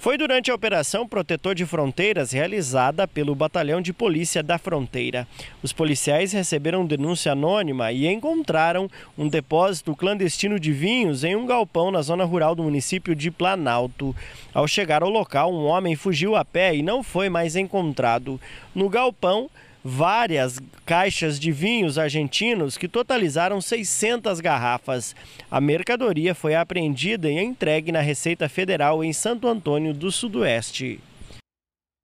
Foi durante a Operação Protetor de Fronteiras realizada pelo Batalhão de Polícia da Fronteira. Os policiais receberam denúncia anônima e encontraram um depósito clandestino de vinhos em um galpão na zona rural do município de Planalto. Ao chegar ao local, um homem fugiu a pé e não foi mais encontrado. No galpão, várias caixas de vinhos argentinos que totalizaram 600 garrafas. A mercadoria foi apreendida e entregue na Receita Federal em Santo Antônio do Sudoeste.